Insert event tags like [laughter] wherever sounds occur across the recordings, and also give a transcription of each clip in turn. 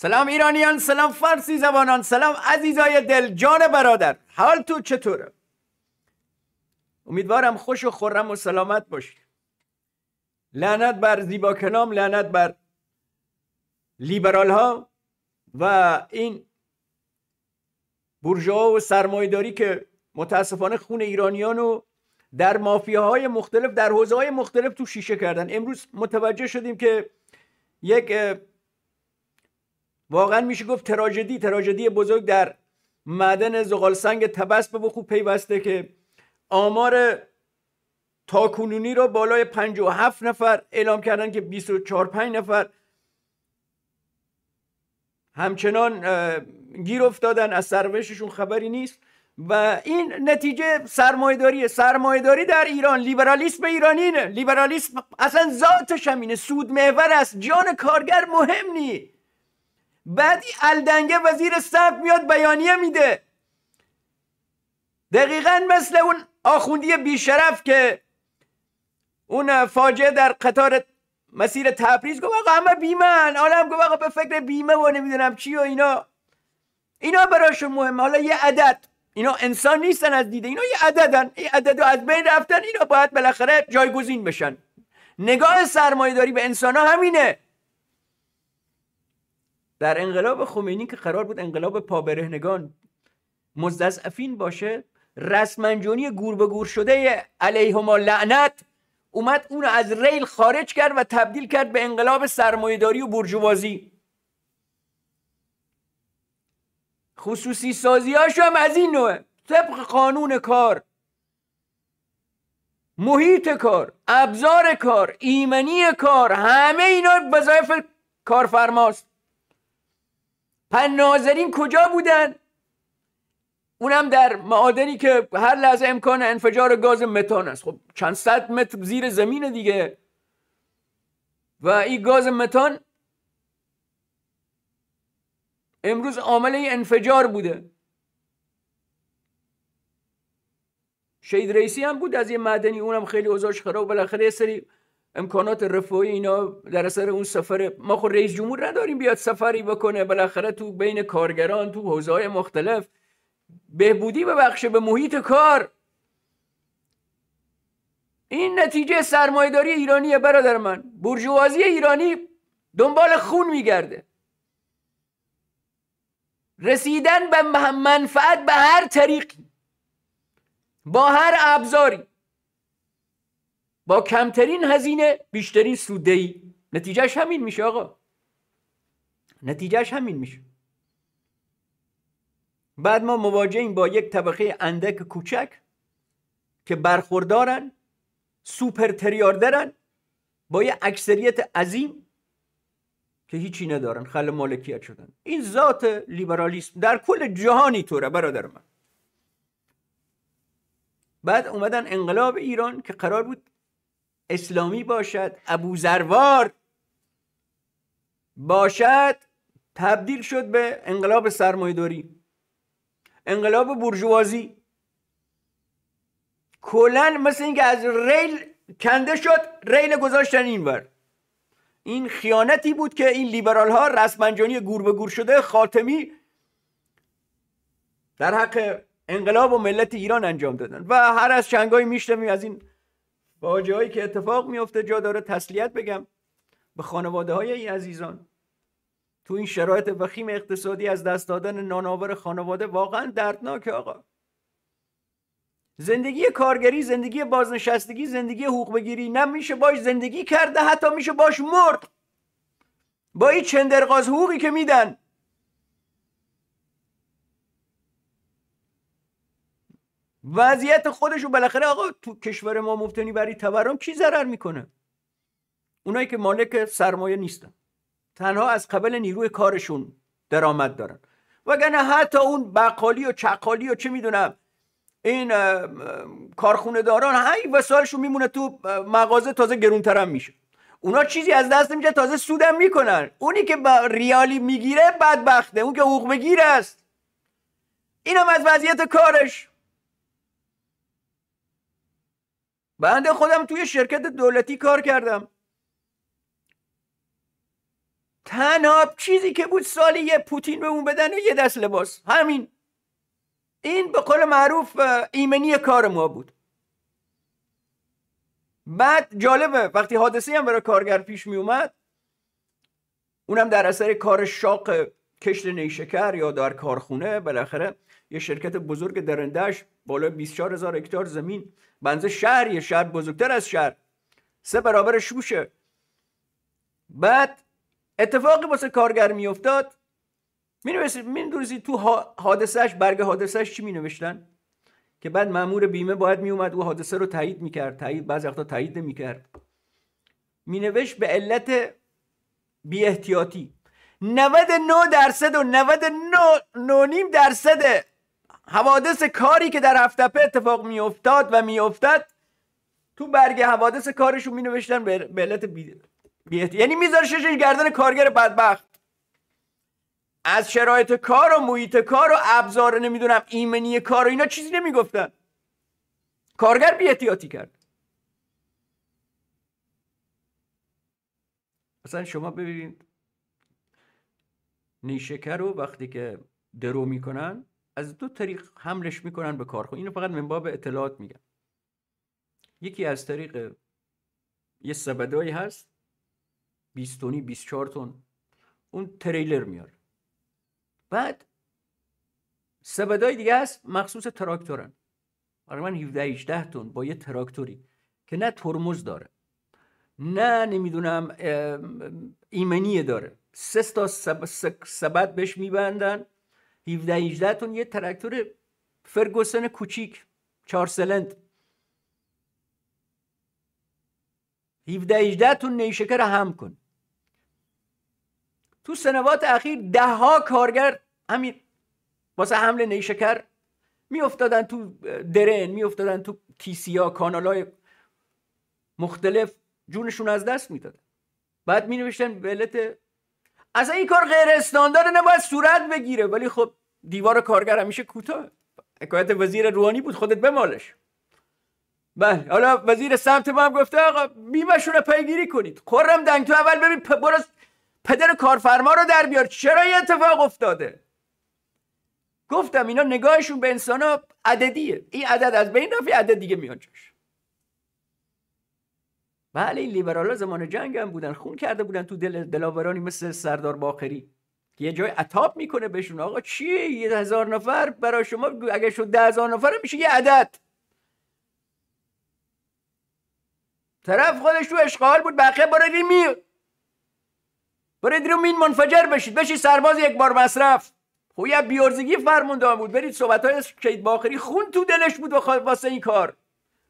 سلام ایرانیان سلام فارسی زبانان سلام عزیزای دل جان برادر حال تو چطوره امیدوارم خوش و خورم و سلامت باشی لعنت بر زیبا کنام لعنت بر لیبرال ها و این بورژوا و سرمایداری که متاسفانه خون ایرانیان و در مافیاهای مختلف در حوزه های مختلف تو شیشه کردن امروز متوجه شدیم که یک واقعا میشه گفت تراژدی تراژدی بزرگ در معدن زغال سنگ تبس به خوب پیوسته که آمار تاکنونی را بالای 57 نفر اعلام کردن که 24 5 نفر همچنان گیر افتادن از سرنوشتشون خبری نیست و این نتیجه سرمایداریه سرمایداری در ایران لیبرالیسم ایرانی لیبرالیسم اصلا ذاتش همینه سود محور است جان کارگر مهم نی بعد الدنگه وزیر سب میاد بیانیه میده دقیقا مثل اون آخوندی بیشرف که اون فاجعه در قطار مسیر تبریز گفت آقا همه بیمن هم گفت آقا به فکر بیمه و نمیدونم چی و اینا اینا براشون مهمه حالا یه عدد اینا انسان نیستن از دیده اینا یه عددن این عدد از بین رفتن اینا باید بالاخره جایگزین بشن نگاه داری به انسان ها همینه در انقلاب خمینی که قرار بود انقلاب پابرهنگان مزدزعفین باشه رسمنجونی گور به گور شده علیهما لعنت اومد اون از ریل خارج کرد و تبدیل کرد به انقلاب سرمایهداری و برجوازی خصوصی سازی هم از این نوعه طبق قانون کار محیط کار ابزار کار ایمنی کار همه اینا وظایف کارفرماست پن ناظرین کجا بودن اونم در معادنی که هر لحظه امکان انفجار گاز متان است خب چند صد متر زیر زمین دیگه و این گاز متان امروز عامل انفجار بوده شهید رئیسی هم بود از یه معدنی اونم خیلی اوضاعش خراب بالاخره یه سری امکانات رفاهی اینا در اثر اون سفر ما خود رئیس جمهور نداریم بیاد سفری بکنه بالاخره تو بین کارگران تو حوزه های مختلف بهبودی ببخشه به محیط کار این نتیجه سرمایداری ایرانیه برادر من برجوازی ایرانی دنبال خون میگرده رسیدن به منفعت به هر طریقی با هر ابزاری با کمترین هزینه بیشترین سوده ای نتیجهش همین میشه آقا نتیجهش همین میشه بعد ما مواجهیم با یک طبقه اندک کوچک که برخوردارن سوپر تریاردرن با یه اکثریت عظیم که هیچی ندارن خل مالکیت شدن این ذات لیبرالیسم در کل جهانی طوره برادر من بعد اومدن انقلاب ایران که قرار بود اسلامی باشد ابوذروار باشد تبدیل شد به انقلاب سرمایهداری انقلاب برجوازی کلا مثل اینکه از ریل کنده شد ریل گذاشتن این بر این خیانتی بود که این لیبرال ها رسمنجانی گور به گور شده خاتمی در حق انقلاب و ملت ایران انجام دادن و هر از چنگایی میشتمی از این فاجعه که اتفاق میفته جا داره تسلیت بگم به خانواده های این عزیزان تو این شرایط وخیم اقتصادی از دست دادن ناناور خانواده واقعا دردناک آقا زندگی کارگری زندگی بازنشستگی زندگی حقوق بگیری نه میشه باش زندگی کرده حتی میشه باش مرد با این چندرغاز حقوقی که میدن وضعیت رو بالاخره آقا تو کشور ما مبتنی بری تورم کی ضرر میکنه اونایی که مالک سرمایه نیستن تنها از قبل نیروی کارشون درآمد دارن وگرنه حتی اون بقالی و چقالی و چه میدونم این کارخونه داران هی وسایلشون میمونه تو مغازه تازه گرونترم میشه اونا چیزی از دست میشه تازه سودم میکنن اونی که با ریالی میگیره بدبخته اون که حقوق بگیر است اینم از وضعیت کارش بنده خودم توی شرکت دولتی کار کردم تنها چیزی که بود سالی یه پوتین به اون بدن و یه دست لباس همین این به قول معروف ایمنی کار ما بود بعد جالبه وقتی حادثه هم برای کارگر پیش می اومد اونم در اثر کار شاق کشت نیشکر یا در کارخونه بالاخره یه شرکت بزرگ درندش بالا 24 هزار هکتار زمین بنزه شهر یه شهر بزرگتر از شهر سه برابر شوشه بعد اتفاقی واسه کارگر میافتاد می نویسید می تو حادثهش برگ حادثهش چی می نوشتن که بعد مامور بیمه باید می اومد او حادثه رو تایید می کرد تایید بعضی وقتا تایید نمی کرد می نوشت به علت بی احتیاطی 99 درصد و 99 درصد حوادث کاری که در هفتپه اتفاق میافتاد و میافتد تو برگ حوادث کارشون می نوشتن به علت بی... یعنی میذارشش گردن کارگر بدبخت از شرایط کار و محیط کار و ابزار نمیدونم ایمنی کار و اینا چیزی نمیگفتن کارگر احتیاطی کرد اصلا شما ببینید نیشکر رو وقتی که درو میکنن از دو طریق حملش میکنن به کارخونه خب، اینو فقط من باب اطلاعات میگم یکی از طریق یه سبدایی هست 20 تونی 24 تون. اون تریلر میاره بعد سبدای دیگه هست مخصوص تراکتورن برای من 17 18 تون با یه تراکتوری که نه ترمز داره نه نمیدونم ایمنی داره سه تا سبد بهش میبندن 17 18 تون یه تراکتور فرگوسن کوچیک چهار سلند 17 18 تون نیشکر هم کن تو سنوات اخیر ده ها کارگر همین واسه حمل نیشکر میافتادن تو درن میافتادن تو کانال های مختلف جونشون از دست میدادن بعد می نوشتن به علت اصلا این کار غیر استاندارد نباید صورت بگیره ولی خب دیوار کارگر همیشه کوتاه حکایت وزیر روحانی بود خودت بمالش بله حالا وزیر سمت ما هم گفته آقا بیمشون رو پیگیری کنید خورم دنگ تو اول ببین برو پدر کارفرما رو در بیار چرا این اتفاق افتاده گفتم اینا نگاهشون به انسان ها عددیه این عدد از بین رفت عدد دیگه میان جاش بله این ها زمان جنگ هم بودن خون کرده بودن تو دل دلاورانی مثل سردار باخری که یه جای عطاب میکنه بهشون آقا چیه یه هزار نفر برای شما اگه شد ده هزار نفر میشه یه عدد طرف خودش تو اشغال بود بقیه برای می برید رو مین منفجر بشید بشید سرباز یک بار مصرف خویه بیارزگی فرمونده بود برید صحبت های شید باخری خون تو دلش بود واسه این کار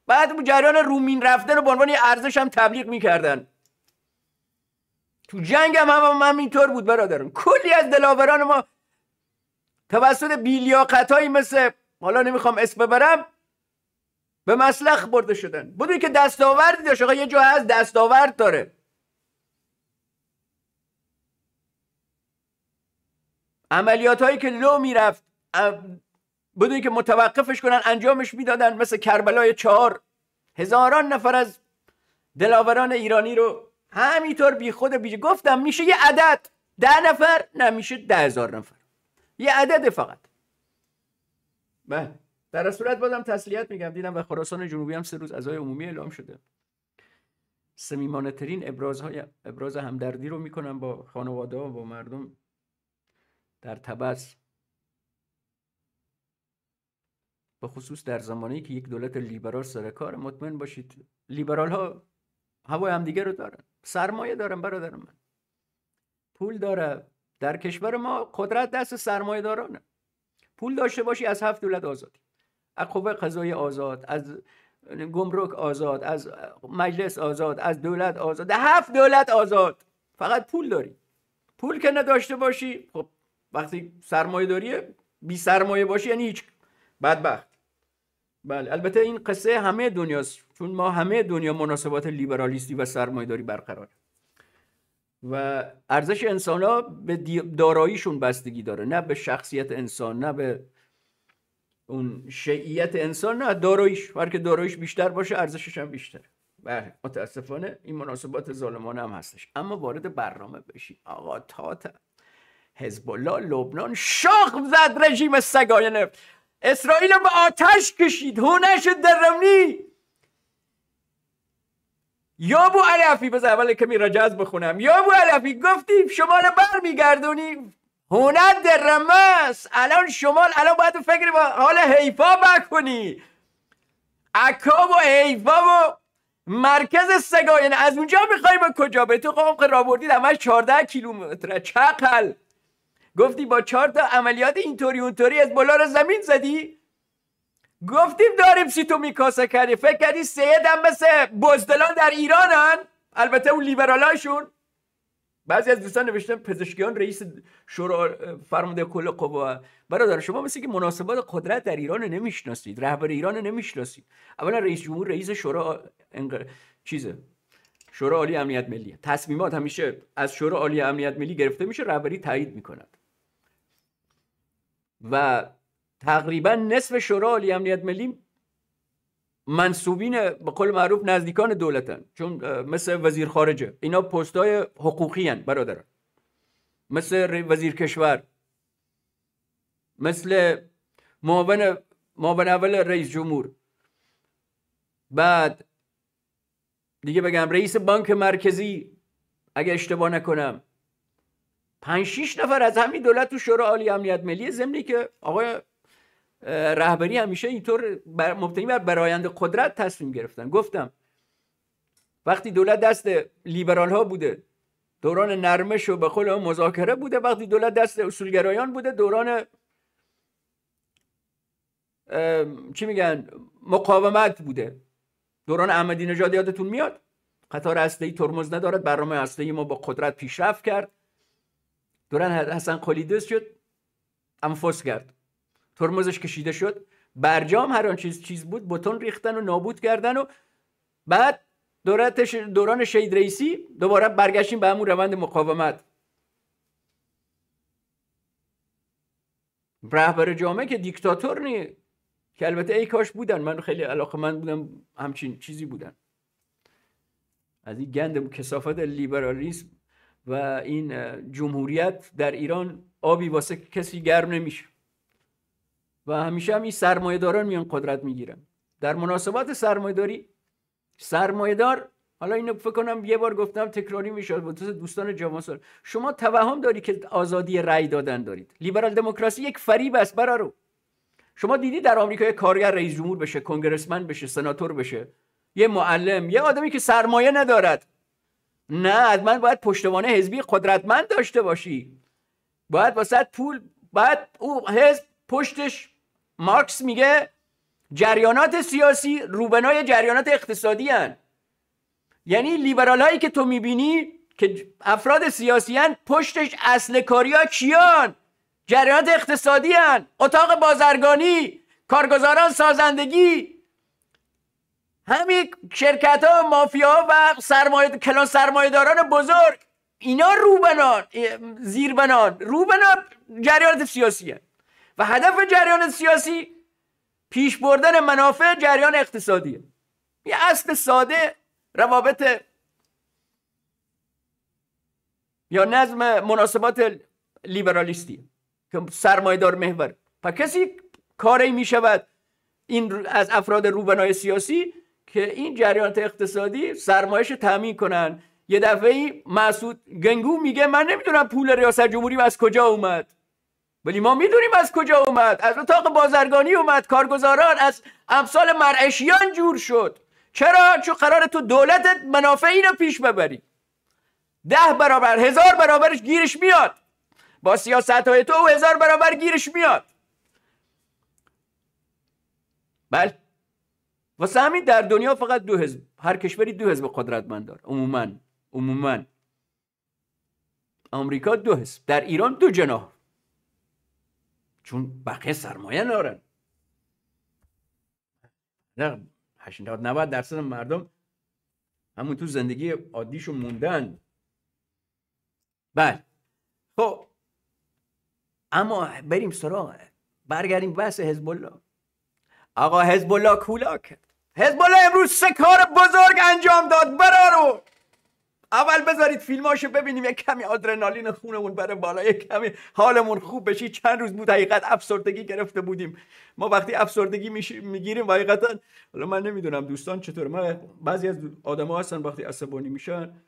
بعد اون جریان رومین رفتن رو به عنوان یه ارزش هم تبلیغ میکردن تو جنگ هم هم همینطور بود برادران کلی از دلاوران ما توسط هایی مثل حالا نمیخوام اسم ببرم به مسلخ برده شدن بودی که دستاوردی داشت آقا یه جا هست دستاورد داره عملیات هایی که لو میرفت بدون که متوقفش کنن انجامش میدادن مثل کربلای چهار هزاران نفر از دلاوران ایرانی رو همینطور بی خود گفتم میشه یه عدد ده نفر نمیشه میشه ده هزار نفر یه عدد فقط به در صورت بازم تسلیت میگم دیدم و خراسان جنوبی هم سه روز ازای عمومی اعلام شده سمیمانه ترین ابراز, ابراز همدردی رو میکنم با خانواده و با مردم در تبس به خصوص در زمانی که یک دولت لیبرال سر کار مطمئن باشید لیبرال ها هوای همدیگه رو دارن سرمایه دارن برادر من پول داره در کشور ما قدرت دست سرمایه دارانه پول داشته باشی از هفت دولت آزادی از قوه قضایی آزاد از گمرک آزاد از مجلس آزاد از دولت آزاد هفت دولت آزاد فقط پول داری پول که نداشته باشی خب وقتی سرمایه داریه بی سرمایه باشی یعنی هیچ بدبخت بله البته این قصه همه دنیاست چون ما همه دنیا مناسبات لیبرالیستی و سرمایداری برقراره و ارزش انسان ها به داراییشون بستگی داره نه به شخصیت انسان نه به اون شیعیت انسان نه داراییش هر که داراییش بیشتر باشه ارزشش هم بیشتره بله متاسفانه این مناسبات ظالمانه هم هستش اما وارد برنامه بشیم آقا تاتا حزب الله لبنان شاخ زد رژیم سگاینه اسرائیل به آتش کشید هونش درمنی یا بو علفی بذار اول کمی رجز بخونم یا بو علفی گفتی رو بر میگردونی هونه درمه است الان شمال الان باید فکر با حال حیفا بکنی عکا و حیفا و مرکز سگاین از اونجا میخوایم به کجا به تو قوم خب قرار بردید همه 14 کیلومتر چقل گفتی با چهار تا عملیات اینطوری اونطوری از بالا رو زمین زدی گفتیم داریم سیتو میکاسه کردی فکر کردی سید هم مثل بزدلان در ایرانن البته اون لیبرالاشون بعضی از دوستان نوشتن پزشکیان رئیس شورا فرمانده کل قوا برادر شما مثل که مناسبات قدرت در ایران نمیشناسید رهبر ایران نمیشناسید اولا رئیس جمهور رئیس شورا انق... چیزه شورا عالی امنیت ملی تصمیمات همیشه از شورا عالی امنیت ملی گرفته میشه رهبری تایید میکند و تقریبا نصف شورا عالی امنیت ملی منصوبین به قول معروف نزدیکان دولتن چون مثل وزیر خارجه اینا پستای حقوقی هن برادران مثل وزیر کشور مثل معاون معاون اول رئیس جمهور بعد دیگه بگم رئیس بانک مرکزی اگه اشتباه نکنم پنج 6 نفر از همین دولت تو شورا عالی امنیت ملی زمینی که آقای رهبری همیشه اینطور بر مبتنی بر برایند قدرت تصمیم گرفتن گفتم وقتی دولت دست لیبرال ها بوده دوران نرمش و به خود مذاکره بوده وقتی دولت دست اصولگرایان بوده دوران چی میگن مقاومت بوده دوران احمدی نژاد یادتون میاد قطار اصلی ترمز ندارد برنامه اصلی ما با قدرت پیشرفت کرد دوران حسن قلیده شد انفس کرد ترمزش کشیده شد برجام هر چیز چیز بود بتون ریختن و نابود کردن و بعد دوران شید رئیسی دوباره برگشتیم به همون روند مقاومت رهبر جامعه که دیکتاتور نیه که البته ای کاش بودن من خیلی علاقه من بودم همچین چیزی بودن از این گند کسافت لیبرالیسم و این جمهوریت در ایران آبی واسه کسی گرم نمیشه و همیشه هم این سرمایهداران میان قدرت میگیرن در مناسبات سرمایهداری دار حالا اینو فکر کنم یه بار گفتم تکراری میشه با دوستان جامعه شما توهم داری که آزادی رأی دادن دارید لیبرال دموکراسی یک فریب است برارو شما دیدی در آمریکا یه کارگر رئیس جمهور بشه کنگرسمن بشه سناتور بشه یه معلم یه آدمی که سرمایه ندارد نه از من باید پشتوانه حزبی قدرتمند داشته باشی باید صد پول باید او حزب پشتش مارکس میگه جریانات سیاسی روبنای جریانات اقتصادی یعنی لیبرال هایی که تو میبینی که افراد سیاسی هن پشتش اصل کاری ها کیان جریانات اقتصادی اتاق بازرگانی کارگزاران سازندگی همین شرکت ها مافیا و سرمایه کلان سرمایهداران بزرگ اینا روبنان زیربنان روبنان جریانات سیاسیه و هدف جریان سیاسی پیش بردن منافع جریان اقتصادیه یه اصل ساده روابط یا نظم مناسبات لیبرالیستی که سرمایه‌دار محور و کسی کاری می شود این از افراد روبنای سیاسی که این جریانات اقتصادی سرمایش تامین کنن یه دفعه مسعود گنگو میگه من نمیدونم پول ریاست جمهوری از کجا اومد ولی ما میدونیم از کجا اومد از اتاق بازرگانی اومد کارگزاران از امثال مرعشیان جور شد چرا چون قرار تو دولت منافع اینو پیش ببری ده برابر هزار برابرش گیرش میاد با سیاست های تو هزار برابر گیرش میاد بله واسه همین در دنیا فقط دو حزب هر کشوری دو حزب قدرتمند دار. عموما عموما آمریکا دو حزب در ایران دو جناح چون بقیه سرمایه نارن نه 80 90 درصد مردم همون تو زندگی عادیشون موندن بله خب اما بریم سراغ برگردیم بحث حزب الله آقا حزب الله کولاک حزب الله امروز سه کار بزرگ انجام داد برارو اول بذارید فیلماشو ببینیم یک کمی آدرنالین خونمون بره بالا یک کمی حالمون خوب بشی چند روز بود حقیقت افسردگی گرفته بودیم ما وقتی افسردگی میگیریم و حقیقتا حالا من نمیدونم دوستان چطور من بعضی از آدما هستن وقتی عصبانی میشن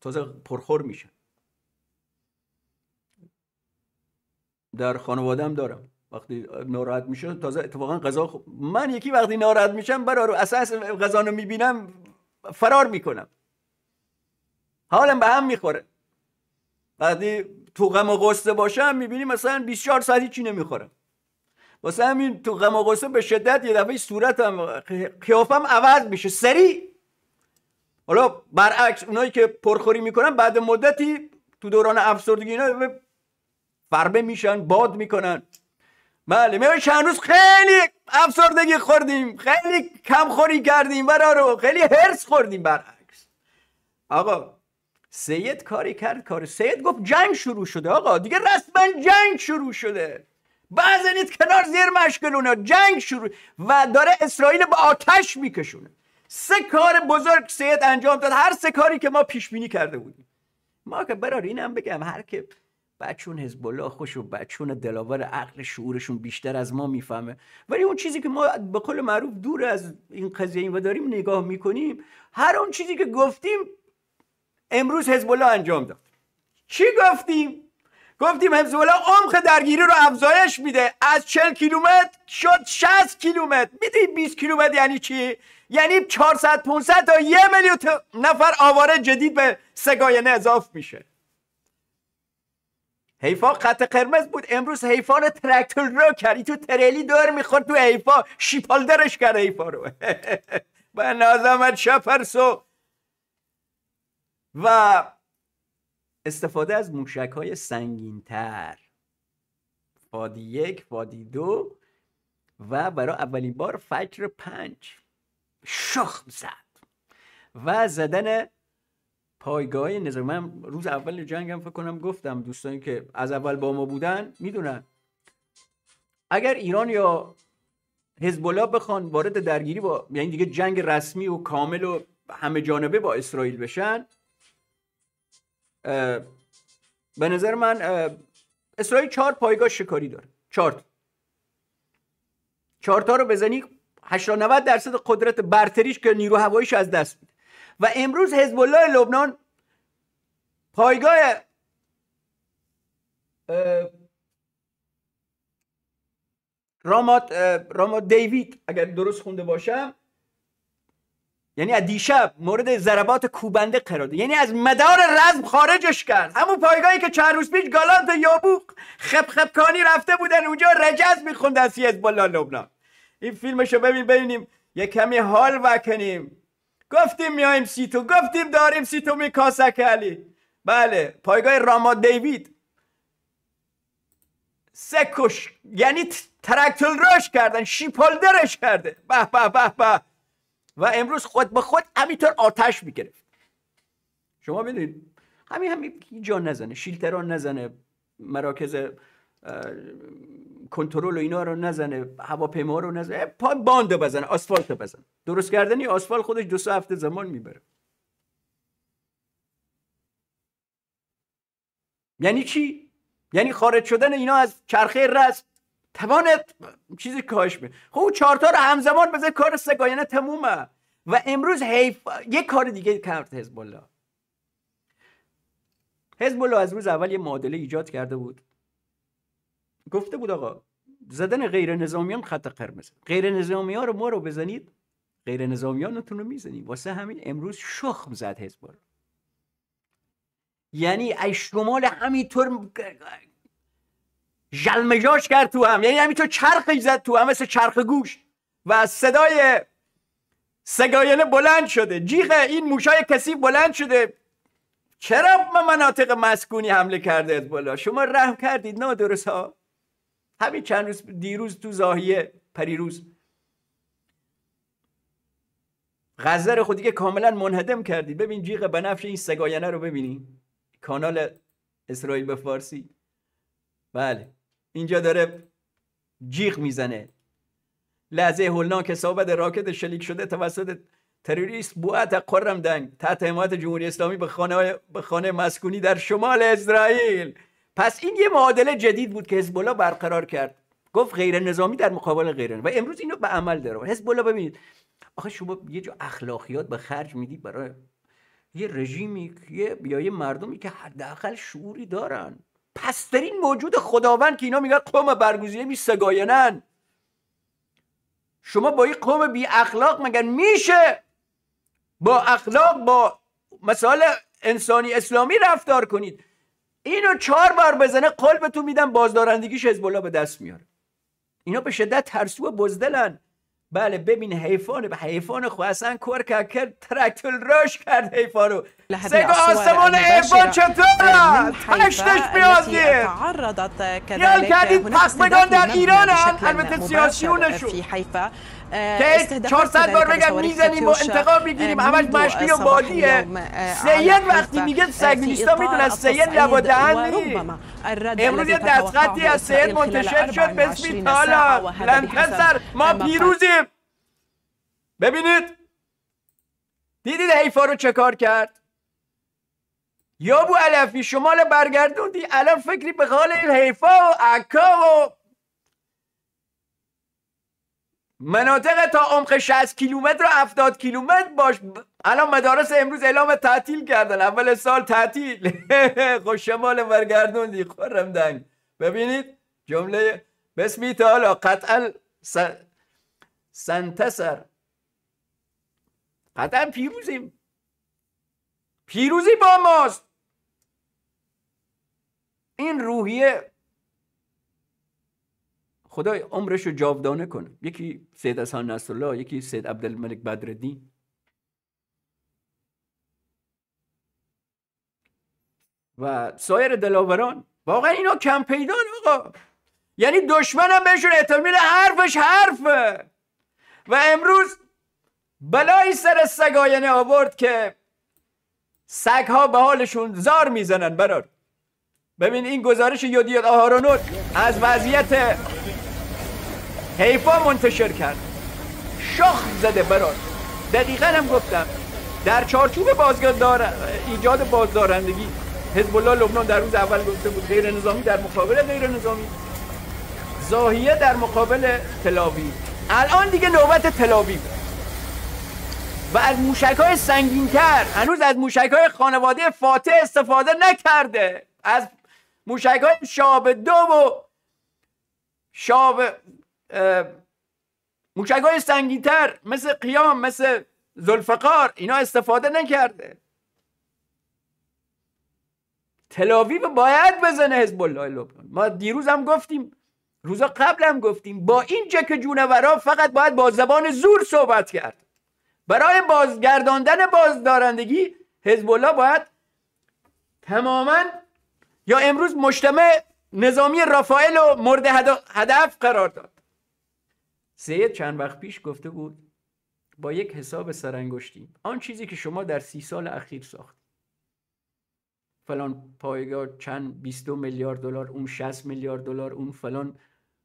تازه پرخور میشن در خانوادم دارم وقتی ناراحت میشه تازه اتفاقا قضا خ... من یکی وقتی ناراحت میشم برای رو اساس غذا رو میبینم فرار میکنم حالم به هم میخوره وقتی تو غم و غصه باشم میبینی مثلا 24 ساعتی چی نمیخورم واسه همین تو غم و غصه به شدت یه دفعه صورتم قیافم عوض میشه سری حالا برعکس اونایی که پرخوری میکنن بعد مدتی تو دوران افسردگی اینا فربه میشن باد میکنن بله ما چند روز خیلی افسردگی خوردیم خیلی کمخوری کردیم ورارو خیلی هرس خوردیم برعکس آقا سید کاری کرد کار سید گفت جنگ شروع شده آقا دیگه رسما جنگ شروع شده بزنید کنار زیر مشکلونه جنگ شروع و داره اسرائیل به آتش میکشونه سه کار بزرگ سید انجام داد هر سه کاری که ما پیش بینی کرده بودیم ما که برار اینم بگم هر که بچون حزب الله خوش و بچون دلاور عقل شعورشون بیشتر از ما میفهمه ولی اون چیزی که ما به قول معروف دور از این قضیه و داریم نگاه میکنیم هر اون چیزی که گفتیم امروز حزب الله انجام داد چی گفتیم گفتیم حزب الله عمق درگیری رو افزایش میده از 40 کیلومتر شد 60 کیلومتر میدونی 20 کیلومتر یعنی چی یعنی 400 500 تا 1 میلیون نفر آواره جدید به سگاینه اضاف میشه حیفا خط قرمز بود امروز حیفا رو ترکتور رو کردی تو تریلی دور میخورد تو حیفا درش کرد حیفا رو [laughs] با نازمت شفرسو و استفاده از موشک های سنگین تر فادی یک فادی دو و برای اولین بار فجر پنج شخم زد و زدن پایگاه نظامی من روز اول جنگم فکر کنم گفتم دوستانی که از اول با ما بودن میدونن اگر ایران یا حزب الله بخوان وارد درگیری با یعنی دیگه جنگ رسمی و کامل و همه جانبه با اسرائیل بشن به نظر من اسرائیل چهار پایگاه شکاری داره چهار چهار تا رو بزنی 80 90 درصد قدرت برتریش که نیرو هواییش از دست میده و امروز حزب الله لبنان پایگاه رامات رامات دیوید اگر درست خونده باشم یعنی از دیشب مورد ضربات کوبنده قرار یعنی از مدار رزم خارجش کرد همون پایگاهی که چند روز پیش گالانت و یابوق خب کانی رفته بودن اونجا رجز میخوند از حزب لبنان این فیلمشو ببین ببینیم یه کمی حال وکنیم گفتیم میایم سیتو گفتیم داریم سیتو می میکاسک علی بله پایگاه راما دیوید سکش یعنی ترکتل روش کردن شیپالدرش کرده به به به به و امروز خود به خود همینطور آتش میگرفت شما ببینید همین همین جا نزنه شیلتران نزنه مراکز کنترل و اینا رو نزنه هواپیما رو نزنه پا باند بزنه آسفالت رو بزنه درست کردنی آسفالت خودش دو سه هفته زمان میبره یعنی چی یعنی خارج شدن اینا از چرخه رست توانت چیزی کاش می خب چهار تا رو همزمان بزن کار سگاینه تمومه و امروز حیف یه کار دیگه کرد حزب الله حزب الله از روز اول یه معادله ایجاد کرده بود گفته بود آقا زدن غیر نظامیان خط قرمز غیر نظامی ها رو ما رو بزنید غیر نظامیان رو میزنید واسه همین امروز شخم زد حزب یعنی ای شمال همینطور جلمجاش کرد تو هم یعنی همینطور چرخی زد تو هم مثل چرخ گوش و صدای سگایانه بلند شده جیغ این موشای کسی بلند شده چرا به مناطق مسکونی حمله کرده بالا شما رحم کردید نادرست ها همین چند روز دیروز تو زاهیه پریروز غزر خودی که کاملا منهدم کردی ببین جیغ بنفش این سگاینه رو ببینی کانال اسرائیل به فارسی بله اینجا داره جیغ میزنه لحظه هلنا که راکت شلیک شده توسط تروریست بوعت قرم دنگ تحت حمایت جمهوری اسلامی به خانه, به خانه مسکونی در شمال اسرائیل پس این یه معادله جدید بود که حزب الله برقرار کرد گفت غیر نظامی در مقابل غیر و امروز اینو به عمل داره حزب الله ببینید آخه شما یه جا اخلاقیات به خرج میدی برای یه رژیمی یه یا یه مردمی که حداقل شعوری دارن پسترین موجود خداوند که اینا میگن قوم برگزیده می سگاینن شما با این قوم بی اخلاق مگر میشه با اخلاق با مسائل انسانی اسلامی رفتار کنید اینو چهار بار بزنه تو میدم بازدارندگیش از بالا به دست میاره اینا به شدت ترسو بزدلن بله ببین حیفان به حیفان خو اصلا کور کرد راش کرد حیفانو سگ آسمان حیفان چطور تشتش بیاد یا کردید پخمگان در ایران هم البته سیاسیونشون که 400 بار بگم میزنیم و انتقام میگیریم همش مشکی و بالیه سید وقتی میگه سگلیستا میدونن سید لبادهن امروز یه دستخطی از سید منتشر شد به اسمی تالا لنکسر ما پیروزیم ببینید دیدید حیفا رو چه کار کرد یا بو علفی شمال برگردوندی الان فکری به حال این حیفا و عکا و مناطق تا عمق 60 کیلومتر و 70 کیلومتر باش الان مدارس امروز اعلام تعطیل کردن اول سال تعطیل [laughs] خوش شمال برگردوندی خورم دنگ ببینید جمله بسمی تعالی قطعا سنتسر قطعا پیروزیم پیروزی با ماست این روحیه خدا عمرش رو جاودانه کنه یکی سید حسن نصرالله یکی سید عبدالملک بدردین و سایر دلاوران واقعا اینا کم پیدان آقا یعنی دشمنم بهشون اعتماد حرفش حرفه و امروز بلای سر سگاینه آورد که سگها به حالشون زار میزنن برار ببین این گزارش یودیت آهارونوت از وضعیت حیفا منتشر کرد شاخ زده برات دقیقا هم گفتم در چارچوب بازگردار ایجاد بازدارندگی حزب الله لبنان در روز اول گفته بود غیر نظامی در مقابل غیر نظامی زاهیه در مقابل تلاوی الان دیگه نوبت تلاوی و از موشک های کرد هنوز از موشک های خانواده فاتح استفاده نکرده از موشک های شاب دو و شاب موشک های مثل قیام مثل زلفقار اینا استفاده نکرده تلاویو باید بزنه حزب الله لبنان ما دیروز هم گفتیم روزا قبل هم گفتیم با این جک جونورا فقط باید با زبان زور صحبت کرد برای بازگرداندن بازدارندگی حزب الله باید تماما یا امروز مجتمع نظامی رافائل و مورد هدف قرار داد سید چند وقت پیش گفته بود با یک حساب سرانگشتی آن چیزی که شما در سی سال اخیر ساخت فلان پایگاه چند 22 میلیارد دلار اون 60 میلیارد دلار اون فلان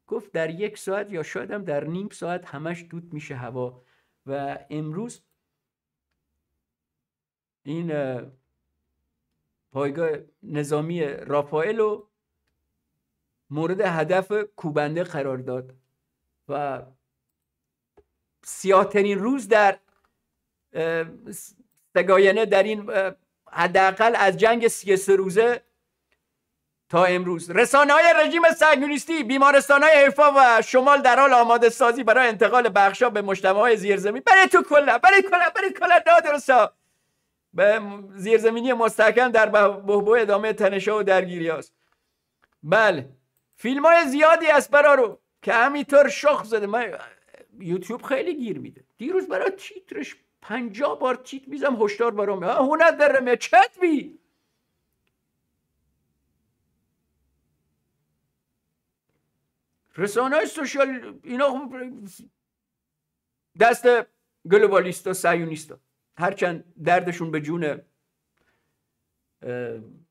گفت در یک ساعت یا شاید هم در نیم ساعت همش دود میشه هوا و امروز این پایگاه نظامی رافائل مورد هدف کوبنده قرار داد و سیاهترین روز در سگاینه در این حداقل از جنگ سه روزه تا امروز رسانه های رژیم سگونیستی بیمارستان های حیفا و شمال در حال آماده سازی برای انتقال بخشا به مجتمع های زیرزمین برای تو کلا برای کلا برای کلا به زیرزمینی مستحکم در بهبه ادامه تنشا و درگیری هاست بله فیلم های زیادی از برا رو که همینطور شخ زده من یوتیوب خیلی گیر میده دیروز برای تیترش پنجا بار تیت میزم هشدار برام ها هنر یه چت بی رسانه های سوشال اینا خب دست گلوبالیستا سیونیستا هرچند دردشون به جون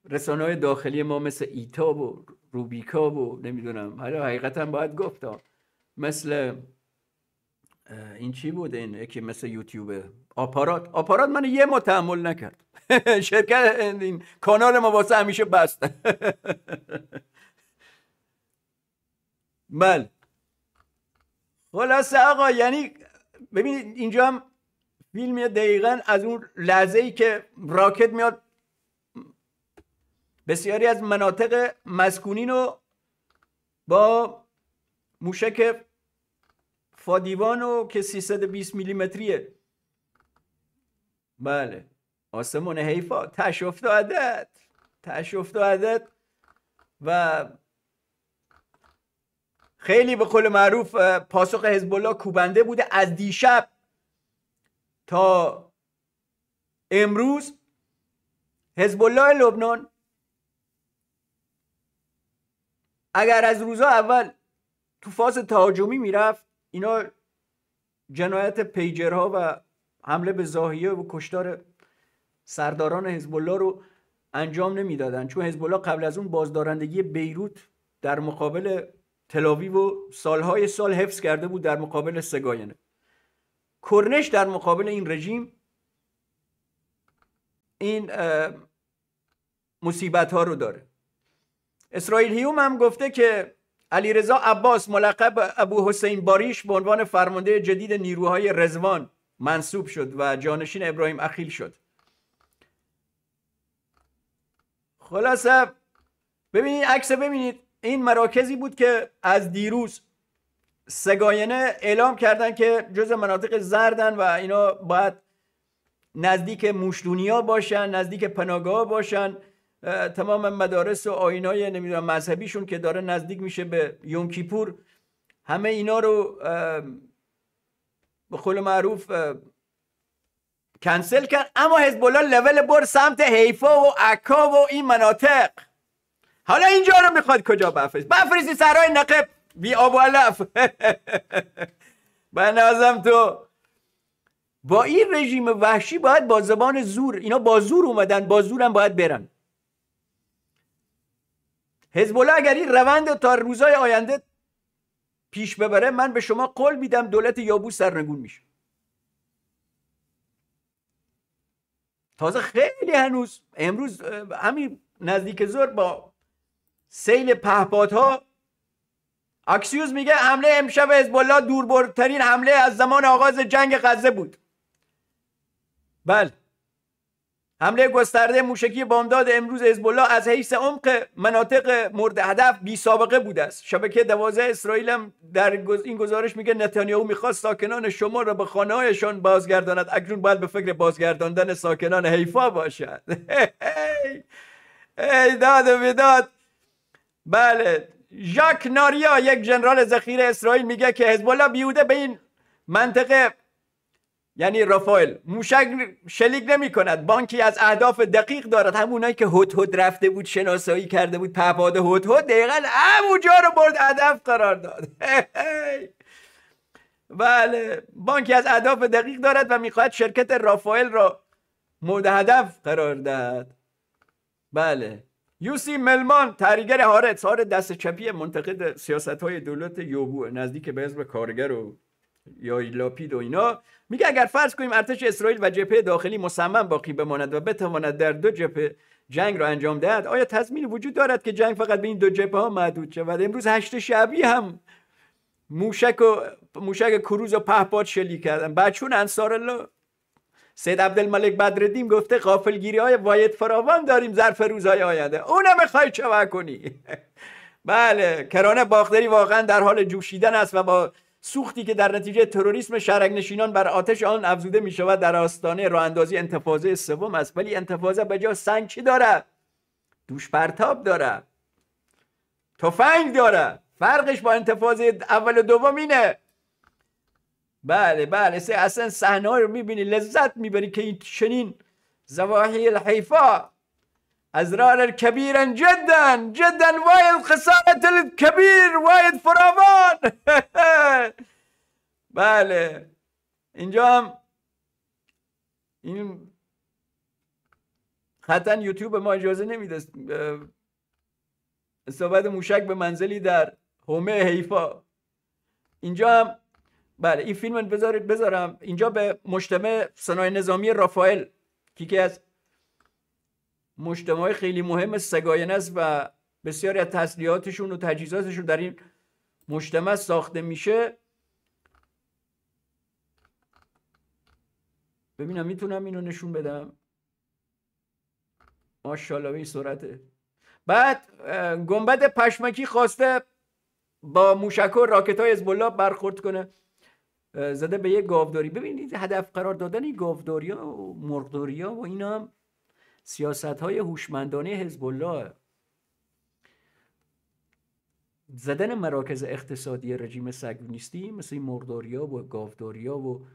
رسانه های داخلی ما مثل ایتاب و روبیکا و نمیدونم حالا حقیقتا باید گفتم مثل این چی بود این که مثل یوتیوب؟ آپارات آپارات من یه ما تحمل نکرد [laughs] شرکت این کانال ما واسه همیشه بست [laughs] بل خلاصه آقا یعنی ببینید اینجا هم فیلم دقیقا از اون لحظه ای که راکت میاد بسیاری از مناطق مسکونین رو با موشک دیوانو که 320 میلیمتریه بله آسمون حیفا تش و تش افتادت و خیلی به قول معروف پاسخ حزب الله کوبنده بوده از دیشب تا امروز حزب الله لبنان اگر از روزا اول تو فاز تهاجمی میرفت اینا جنایت پیجرها و حمله به زاهیه و کشتار سرداران حزب رو انجام نمیدادن چون حزب قبل از اون بازدارندگی بیروت در مقابل تلاویو و سالهای سال حفظ کرده بود در مقابل سگاینه کرنش در مقابل این رژیم این مصیبت ها رو داره اسرائیل هیوم هم گفته که علیرضا عباس ملقب ابو حسین باریش به عنوان فرمانده جدید نیروهای رزوان منصوب شد و جانشین ابراهیم اخیل شد خلاصه ببینید عکس ببینید این مراکزی بود که از دیروز سگاینه اعلام کردن که جز مناطق زردن و اینا باید نزدیک موشدونیا باشن نزدیک پناگاه باشن تمام مدارس و آینای نمیدونم مذهبیشون که داره نزدیک میشه به یونکیپور همه اینا رو به قول معروف کنسل کرد اما حزب الله لول بر سمت حیفا و عکا و این مناطق حالا اینجا رو میخواد کجا بفرست بفرستی سرای نقب بی آب و علف [laughs] بنازم تو با این رژیم وحشی باید با زبان زور اینا با زور اومدن با زورم باید برن حزب الله اگر این روند تا روزهای آینده پیش ببره من به شما قول میدم دولت یابو سرنگون میشه تازه خیلی هنوز امروز همین نزدیک زور با سیل پهپادها اکسیوز میگه حمله امشب حزب الله دوربرترین حمله از زمان آغاز جنگ غزه بود بله حمله گسترده موشکی بامداد امروز حزب از حیث عمق مناطق مورد هدف بی سابقه بوده است شبکه دوازه اسرائیل هم در این گزارش میگه نتانیاهو میخواست ساکنان شما را به خانه بازگرداند اکنون باید به فکر بازگرداندن ساکنان حیفا باشد [laughs] ای داد و بیداد بله ژاک ناریا یک جنرال ذخیره اسرائیل میگه که حزب بیوده به این منطقه یعنی رافائل موشک شلیک نمی کند بانکی از اهداف دقیق دارد همونایی که هد هد رفته بود شناسایی کرده بود پهپاد هد هد دقیقا جا رو برد هدف قرار داد [laughs] بله بانکی از اهداف دقیق دارد و میخواهد شرکت رافائل را مورد هدف قرار داد بله یوسی ملمان تحریگر هارتس هارت دست چپی منتقد سیاست های دولت یوبو نزدیک به حزب کارگر و یا لاپید و اینا میگه اگر فرض کنیم ارتش اسرائیل و جبهه داخلی مصمم باقی بماند و بتواند در دو جبهه جنگ را انجام دهد آیا تضمین وجود دارد که جنگ فقط به این دو جبهه ها محدود شود امروز هشت شبی هم موشک و موشک کروز و پهپاد شلیک کردن بچون انصار الله سید عبدالملک بدردیم گفته غافلگیری های واید فراوان داریم ظرف روزهای آینده اونم میخوای چه کنی [laughs] بله کرانه باختری واقعا در حال جوشیدن است و با سوختی که در نتیجه تروریسم نشینان بر آتش آن افزوده می شود در آستانه راه اندازی انتفاضه سوم است ولی انتفاضه به جا سنگ چی داره؟ دوش پرتاب داره تفنگ داره فرقش با انتفاضه اول و دوم اینه بله بله اصلا صحنه رو میبینی لذت میبری که این چنین زواهی الحیفا ازرار كبيرا جدا جدا وايد خسارة الكبير وايد فراوان [laughs] بله اینجا هم این قطعا یوتیوب ما اجازه نمیده استفاد موشک به منزلی در هومه حیفا اینجا هم بله این فیلم بذارید بذارم اینجا به مجتمع صنایع نظامی رافائل که از مجتمع خیلی مهم سگاین است و بسیاری از تسلیحاتشون و تجهیزاتشون در این مجتمع ساخته میشه ببینم میتونم اینو نشون بدم ماشاءالله به این سرعته بعد گنبد پشمکی خواسته با موشک و راکت های برخورد کنه زده به یه گاوداری ببینید هدف قرار دادن این گاوداری ها و مرغداری ها و اینا هم سیاست های هوشمندانه حزب الله زدن مراکز اقتصادی رژیم سگونیستی مثل مرداریا و گاوداریا و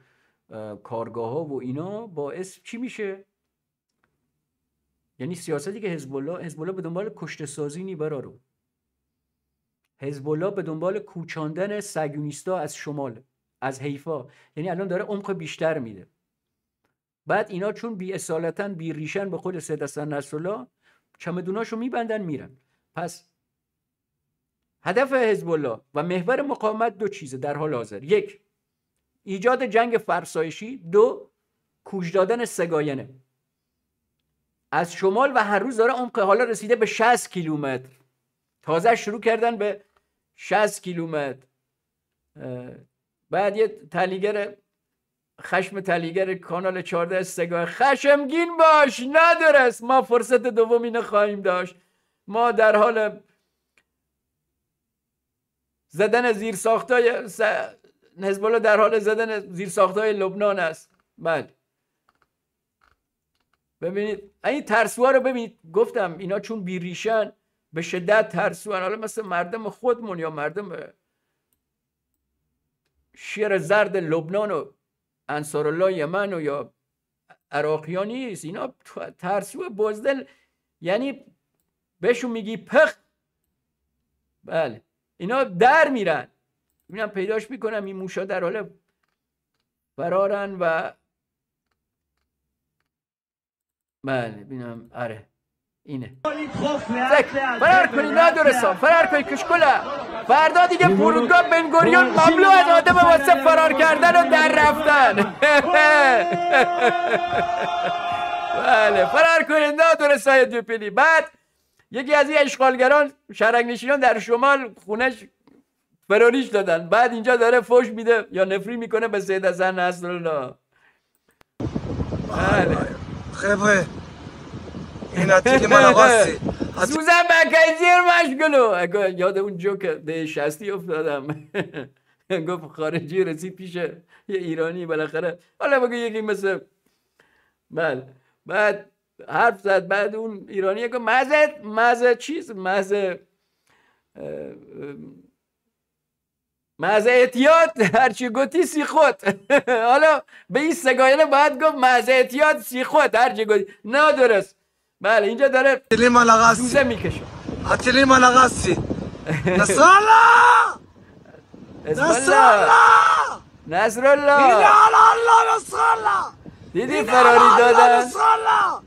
کارگاه ها و اینا باعث چی میشه یعنی سیاستی که حزب الله حزب الله به دنبال کشته سازی نی حزب الله به دنبال کوچاندن سگونیستا از شمال از حیفا یعنی الان داره عمق بیشتر میده بعد اینا چون بی اصالتا بی ریشن به خود سید حسن نصرالله چمدوناشو میبندن میرن پس هدف حزب الله و محور مقاومت دو چیزه در حال حاضر یک ایجاد جنگ فرسایشی دو کوچ دادن سگاینه از شمال و هر روز داره عمق حالا رسیده به 60 کیلومتر تازه شروع کردن به 60 کیلومتر بعد یه تلیگر خشم تلیگر کانال 14 استگاه خشمگین باش ندرست ما فرصت دومی خواهیم داشت ما در حال زدن زیر ساختای در حال زدن زیر ساختای لبنان است بله ببینید این ترسوها رو ببینید گفتم اینا چون بیریشن به شدت ترسوان حالا مثل مردم خودمون یا مردم شیر زرد لبنان و انصار الله یمن و یا عراقیا نیست اینا ترسو بزدل یعنی بهشون میگی پخ بله اینا در میرن میرن پیداش میکنم این موشا در حال فرارن و بله بینم آره اینه فرار کنید نادرستا فرار کنید کشکلا فردا دیگه فرودگاه بنگوریون مملو از آدم واسه فرار کردن و در رفتن بله فرار کنید نادرستا دوپیلی بعد یکی از این اشغالگران شرنگ در شمال خونش فراریش دادن بعد اینجا داره فوش میده یا نفری میکنه به سید حسن الله بله خبره دیگه من آقاستی سوزن بکن زیر مشکلو یاد اون جوک ده شستی افتادم [laughs] گفت خارجی رسید پیش یه ایرانی بالاخره حالا بگو یکی مثل بل بعد حرف زد بعد اون ایرانی گفت مزه مزه چیز مزه مزه هر هرچی گوتی سی خود [laughs] حالا به این سگایله باید گفت مزه اتیاد سی خود هرچی گوتی نه درست بله اینجا داره دوزه میکشه عتلی ملغسی نصرالله نصرالله نصرالله دیدی الله نصرالله دیدی فراری دادن نصرالله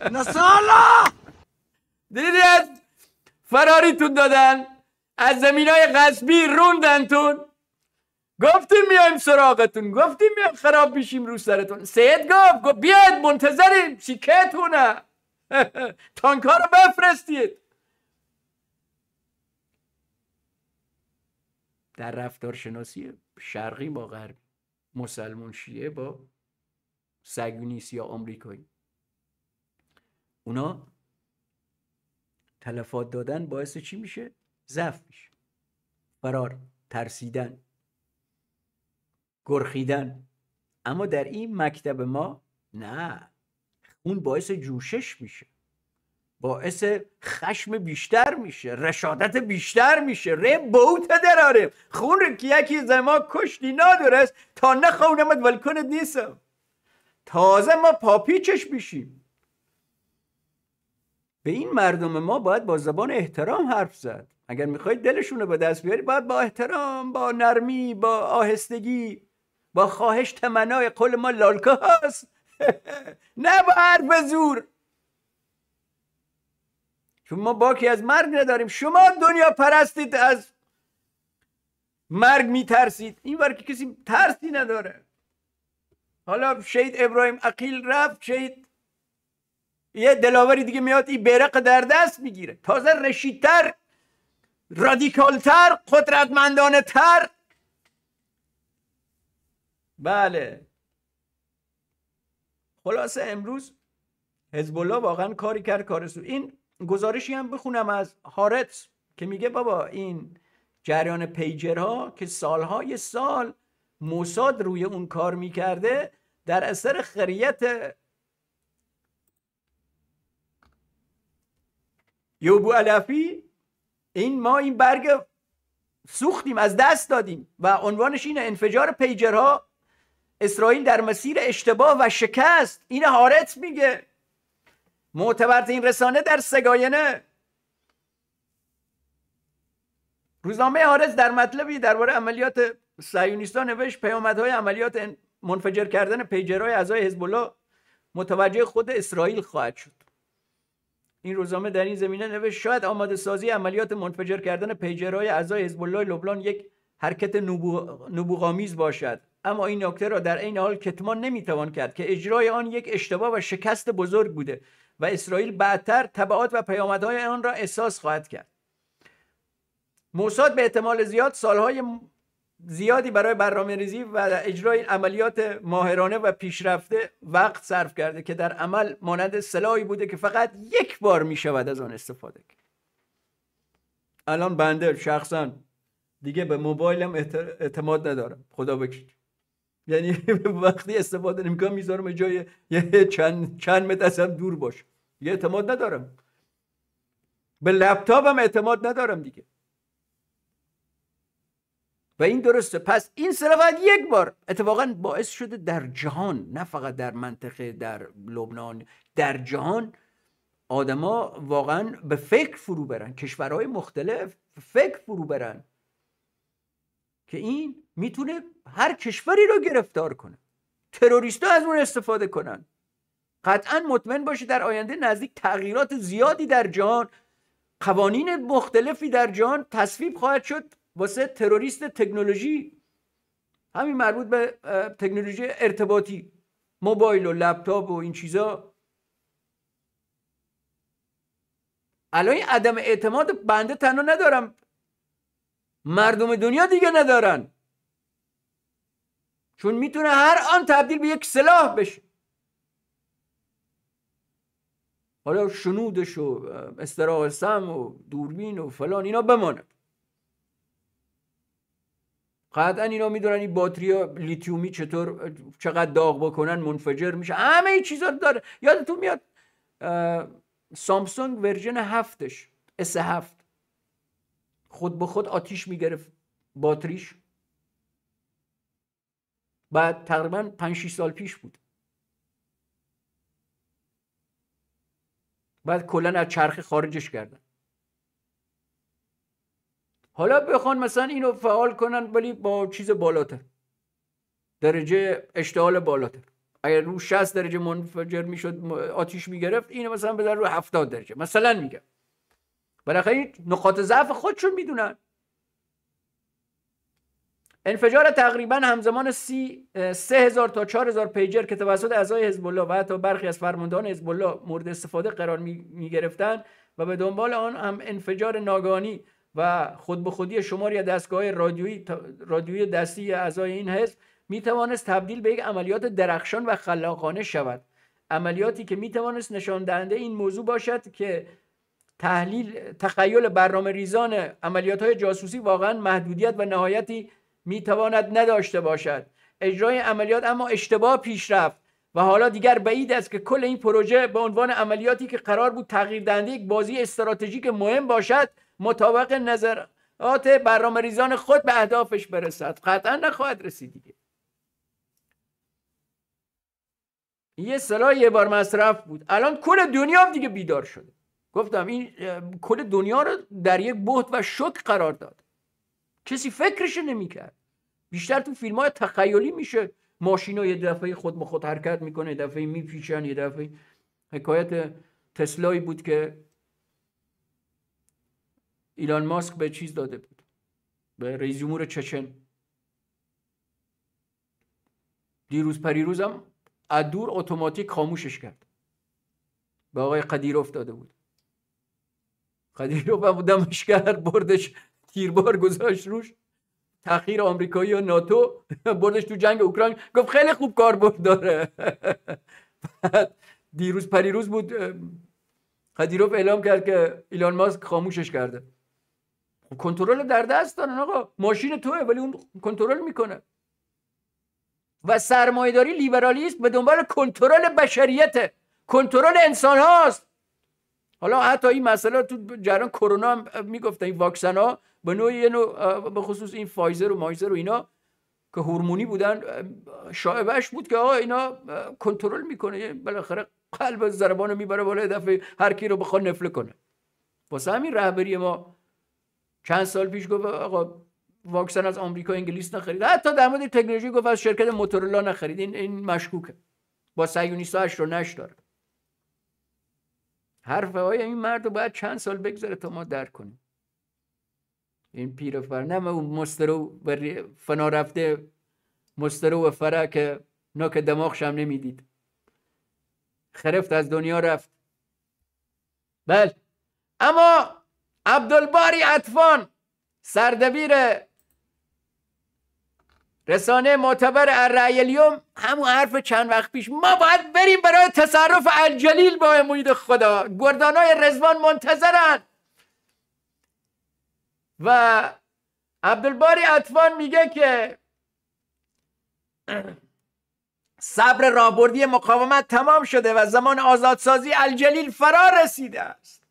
[laughs] نصرالله دیدید فراری دادن از زمین های غصبی روندن تون گفتیم میایم سراغتون گفتیم میایم خراب میشیم رو سرتون سید گفت گفت بیاید منتظریم شیکتونه [laughs] تانکا رو بفرستید در رفتارشناسی شرقی با غرب مسلمان شیعه با سگونیس یا آمریکایی اونا تلفات دادن باعث چی میشه؟ ضعف میشه فرار ترسیدن گرخیدن اما در این مکتب ما نه اون باعث جوشش میشه باعث خشم بیشتر میشه رشادت بیشتر میشه ره بوت دراره خون رو که یکی زما کشتی نادرست تا نخونمت ولکنت نیستم تازه ما پاپیچش میشیم به این مردم ما باید با زبان احترام حرف زد اگر میخواید دلشون رو به دست بیاری باید با احترام با نرمی با آهستگی با خواهش تمنای قول ما لالکه هاست [laughs] نه با حرف زور چون ما باکی از مرگ نداریم شما دنیا پرستید از مرگ میترسید این بار که کسی ترسی نداره حالا شهید ابراهیم عقیل رفت شهید یه دلاوری دیگه میاد این برق در دست میگیره تازه رشیدتر رادیکالتر قدرتمندانه تر بله خلاصه امروز حزب الله واقعا کاری کرد کار این گزارشی هم بخونم از هارتس که میگه بابا این جریان پیجرها که سالهای سال موساد روی اون کار میکرده در اثر خریت یوبو علفی این ما این برگ سوختیم از دست دادیم و عنوانش اینه انفجار پیجرها اسرائیل در مسیر اشتباه و شکست این هارت میگه این رسانه در سگاینه روزنامه هارت در مطلبی درباره عملیات صهیونیستان نوشت پیامدهای عملیات منفجر کردن پیجرهای اعضای حزب متوجه خود اسرائیل خواهد شد این روزنامه در این زمینه نوشت شاید آماده سازی عملیات منفجر کردن پیجرهای اعضای حزب الله لبنان یک حرکت نبوغامیز باشد اما این نکته را در این حال کتمان نمیتوان کرد که اجرای آن یک اشتباه و شکست بزرگ بوده و اسرائیل بعدتر تبعات و پیامدهای آن را احساس خواهد کرد موساد به احتمال زیاد سالهای زیادی برای برنامه ریزی و اجرای عملیات ماهرانه و پیشرفته وقت صرف کرده که در عمل مانند سلاحی بوده که فقط یک بار می شود از آن استفاده کرد الان بنده شخصا دیگه به موبایلم اعتماد ندارم خدا بکشید یعنی [laughs] وقتی استفاده نمیکنم میذارم جای چند چند متر از دور باش یه اعتماد ندارم به هم اعتماد ندارم دیگه و این درسته پس این باید یک بار اتفاقا باعث شده در جهان نه فقط در منطقه در لبنان در جهان آدما واقعا به فکر فرو برن کشورهای مختلف فکر فرو برن که این میتونه هر کشوری رو گرفتار کنه تروریستا از اون استفاده کنن قطعا مطمئن باشه در آینده نزدیک تغییرات زیادی در جهان قوانین مختلفی در جهان تصویب خواهد شد واسه تروریست تکنولوژی همین مربوط به تکنولوژی ارتباطی موبایل و لپتاپ و این چیزا الان عدم اعتماد بنده تنها ندارم مردم دنیا دیگه ندارن چون میتونه هر آن تبدیل به یک سلاح بشه حالا شنودش و استراح سم و دوربین و فلان اینا بمانه قطعا اینا میدونن این باتری ها لیتیومی چطور چقدر داغ بکنن منفجر میشه همه این چیزا داره یادتون میاد سامسونگ ورژن هفتش اس هفت خود به خود آتیش میگرفت باتریش بعد تقریبا 5 6 سال پیش بود بعد کلا از چرخ خارجش کردن حالا بخوان مثلا اینو فعال کنن ولی با چیز بالاتر درجه اشتعال بالاتر اگر رو 60 درجه منفجر میشد آتیش میگرفت اینو مثلا بذار رو 70 درجه مثلا میگم بالاخره نقاط ضعف خودشون میدونن انفجار تقریبا همزمان سی سه هزار تا چهار هزار پیجر که توسط اعضای حزب الله و حتی برخی از فرماندهان حزب الله مورد استفاده قرار می, می و به دنبال آن هم انفجار ناگانی و خود به خودی شماری از دستگاه رادیویی رادیوی دستی اعضای این حزب می توانست تبدیل به یک عملیات درخشان و خلاقانه شود عملیاتی که می توانست نشان دهنده این موضوع باشد که تحلیل تخیل برنامه ریزان عملیات های جاسوسی واقعا محدودیت و نهایتی میتواند نداشته باشد اجرای عملیات اما اشتباه پیش رفت و حالا دیگر بعید است که کل این پروژه به عنوان عملیاتی که قرار بود تغییر دهنده یک بازی استراتژیک مهم باشد مطابق نظرات برنامه ریزان خود به اهدافش برسد قطعا نخواهد رسید دیگه یه سلاح یه بار مصرف بود الان کل دنیا دیگه بیدار شده گفتم این کل دنیا رو در یک بهت و شک قرار داد کسی فکرش نمیکرد بیشتر تو فیلم های تخیلی میشه ماشینا یه دفعه خود به خود حرکت میکنه یه دفعه میپیچن یه دفعه حکایت تسلایی بود که ایلان ماسک به چیز داده بود به رئیس جمهور چچن دیروز پریروزم از دور اتوماتیک خاموشش کرد به آقای قدیروف داده بود قدیروف هم دمش کرد بردش تیربار گذاشت روش تاخیر آمریکایی و ناتو بردش تو جنگ اوکراین گفت خیلی خوب کار برد داره دیروز پریروز بود قدیروف اعلام کرد که ایلان ماسک خاموشش کرده کنترل در دست دارن آقا ماشین توه ولی اون کنترل میکنه و سرمایهداری لیبرالیسم به دنبال کنترل بشریته کنترل انسان هاست حالا حتی این مسئله تو جریان کرونا هم میگفتن این واکسن ها به نوعی اینو به خصوص این فایزر و مایزر و اینا که هورمونی بودن شایبش بود که آقا اینا کنترل میکنه بالاخره قلب ضربان میبره بالا دفعه هر کی رو بخواد نفله کنه واسه همین رهبری ما چند سال پیش گفت آقا واکسن از آمریکا انگلیس نخرید حتی در مورد تکنولوژی گفت از شرکت موتورولا نخرید این این مشکوکه با سیونیستا اش رو نش داره حرف های این مرد رو باید چند سال بگذره تا ما درک کنیم این پیر فر نه اون مسترو و فنا رفته مسترو و فره که نوک دماغش هم نمیدید خرفت از دنیا رفت بله اما عبدالباری اطفان سردبیر رسانه معتبر الرعی الیوم همون حرف چند وقت پیش ما باید بریم برای تصرف الجلیل با امید خدا گردانای رزوان منتظرن و عبدالباری اطفان میگه که صبر رابردی مقاومت تمام شده و زمان آزادسازی الجلیل فرا رسیده است